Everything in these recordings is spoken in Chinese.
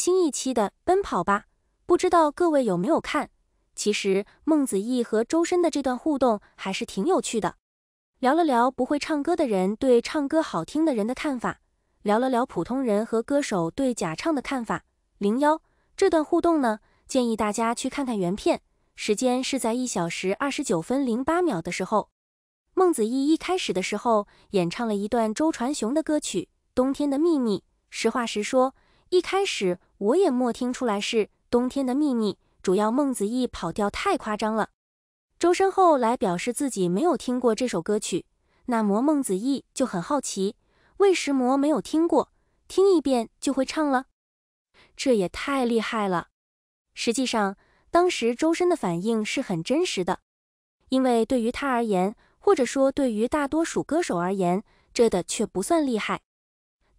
新一期的《奔跑吧》，不知道各位有没有看？其实孟子义和周深的这段互动还是挺有趣的，聊了聊不会唱歌的人对唱歌好听的人的看法，聊了聊普通人和歌手对假唱的看法。零幺这段互动呢，建议大家去看看原片，时间是在一小时二十九分零八秒的时候。孟子义一开始的时候演唱了一段周传雄的歌曲《冬天的秘密》，实话实说，一开始。我也莫听出来是冬天的秘密，主要孟子义跑调太夸张了。周深后来表示自己没有听过这首歌曲，那模孟子义就很好奇，为什么模没有听过？听一遍就会唱了，这也太厉害了。实际上，当时周深的反应是很真实的，因为对于他而言，或者说对于大多数歌手而言，这的却不算厉害。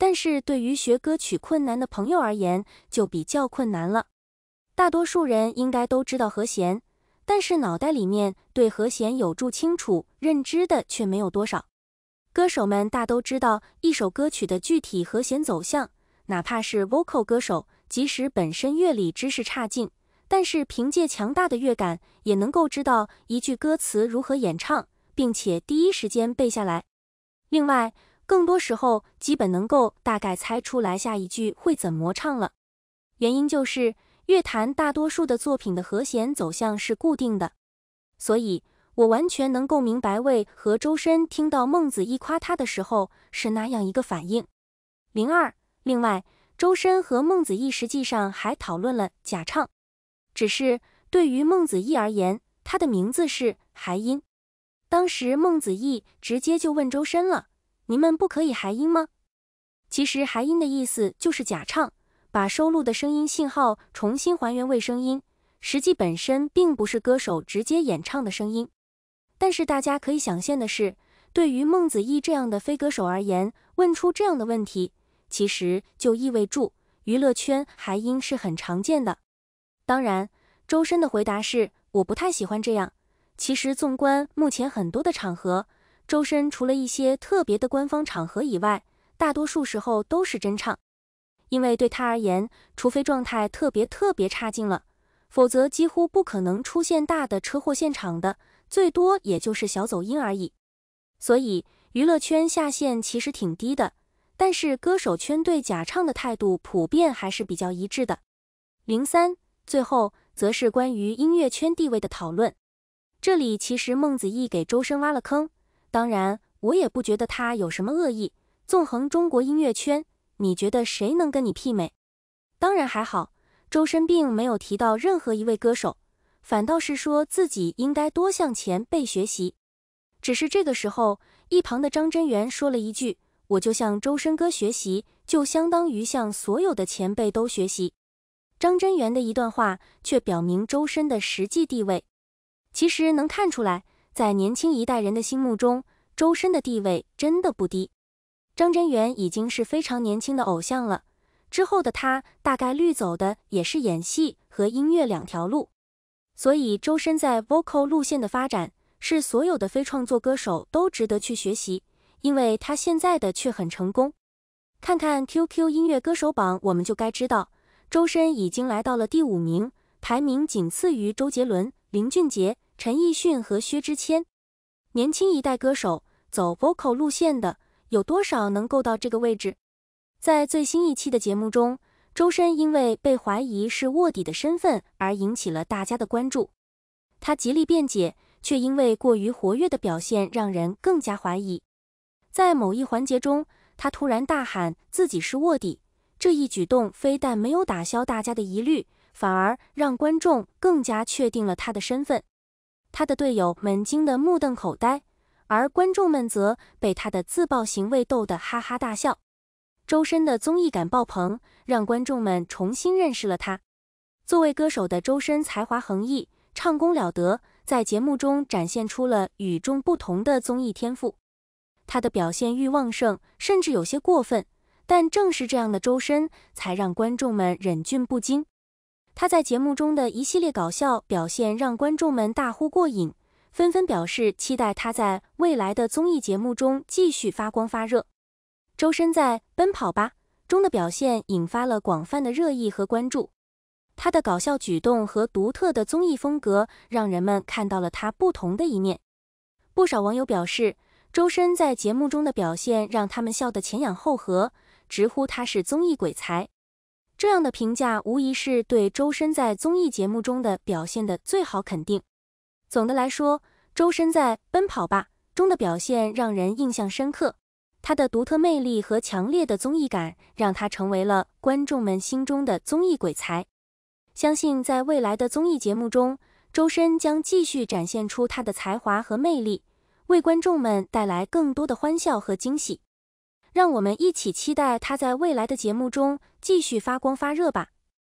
但是对于学歌曲困难的朋友而言就比较困难了。大多数人应该都知道和弦，但是脑袋里面对和弦有注清楚认知的却没有多少。歌手们大都知道一首歌曲的具体和弦走向，哪怕是 vocal 歌手，即使本身乐理知识差劲，但是凭借强大的乐感，也能够知道一句歌词如何演唱，并且第一时间背下来。另外，更多时候，基本能够大概猜出来下一句会怎么唱了。原因就是乐坛大多数的作品的和弦走向是固定的，所以我完全能够明白魏和周深听到孟子义夸他的时候是那样一个反应。零二，另外，周深和孟子义实际上还讨论了假唱，只是对于孟子义而言，他的名字是韩音。当时孟子义直接就问周深了。你们不可以还音吗？其实还音的意思就是假唱，把收录的声音信号重新还原为声音，实际本身并不是歌手直接演唱的声音。但是大家可以想象的是，对于孟子义这样的非歌手而言，问出这样的问题，其实就意味着娱乐圈还音是很常见的。当然，周深的回答是我不太喜欢这样。其实纵观目前很多的场合。周深除了一些特别的官方场合以外，大多数时候都是真唱，因为对他而言，除非状态特别特别差劲了，否则几乎不可能出现大的车祸现场的，最多也就是小走音而已。所以娱乐圈下限其实挺低的，但是歌手圈对假唱的态度普遍还是比较一致的。零三最后则是关于音乐圈地位的讨论，这里其实孟子义给周深挖了坑。当然，我也不觉得他有什么恶意。纵横中国音乐圈，你觉得谁能跟你媲美？当然还好，周深并没有提到任何一位歌手，反倒是说自己应该多向前辈学习。只是这个时候，一旁的张真源说了一句：“我就向周深哥学习”，就相当于向所有的前辈都学习。张真源的一段话却表明周深的实际地位。其实能看出来。在年轻一代人的心目中，周深的地位真的不低。张真源已经是非常年轻的偶像了，之后的他大概率走的也是演戏和音乐两条路。所以，周深在 vocal 路线的发展是所有的非创作歌手都值得去学习，因为他现在的却很成功。看看 QQ 音乐歌手榜，我们就该知道，周深已经来到了第五名，排名仅次于周杰伦、林俊杰。陈奕迅和薛之谦，年轻一代歌手走 vocal 路线的有多少能够到这个位置？在最新一期的节目中，周深因为被怀疑是卧底的身份而引起了大家的关注。他极力辩解，却因为过于活跃的表现让人更加怀疑。在某一环节中，他突然大喊自己是卧底，这一举动非但没有打消大家的疑虑，反而让观众更加确定了他的身份。他的队友们惊得目瞪口呆，而观众们则被他的自曝行为逗得哈哈大笑。周深的综艺感爆棚，让观众们重新认识了他。作为歌手的周深才华横溢，唱功了得，在节目中展现出了与众不同的综艺天赋。他的表现欲旺盛，甚至有些过分，但正是这样的周深，才让观众们忍俊不禁。他在节目中的一系列搞笑表现让观众们大呼过瘾，纷纷表示期待他在未来的综艺节目中继续发光发热。周深在《奔跑吧》中的表现引发了广泛的热议和关注，他的搞笑举动和独特的综艺风格让人们看到了他不同的一面。不少网友表示，周深在节目中的表现让他们笑得前仰后合，直呼他是综艺鬼才。这样的评价无疑是对周深在综艺节目中的表现的最好肯定。总的来说，周深在《奔跑吧》中的表现让人印象深刻，他的独特魅力和强烈的综艺感让他成为了观众们心中的综艺鬼才。相信在未来的综艺节目中，周深将继续展现出他的才华和魅力，为观众们带来更多的欢笑和惊喜。让我们一起期待他在未来的节目中继续发光发热吧。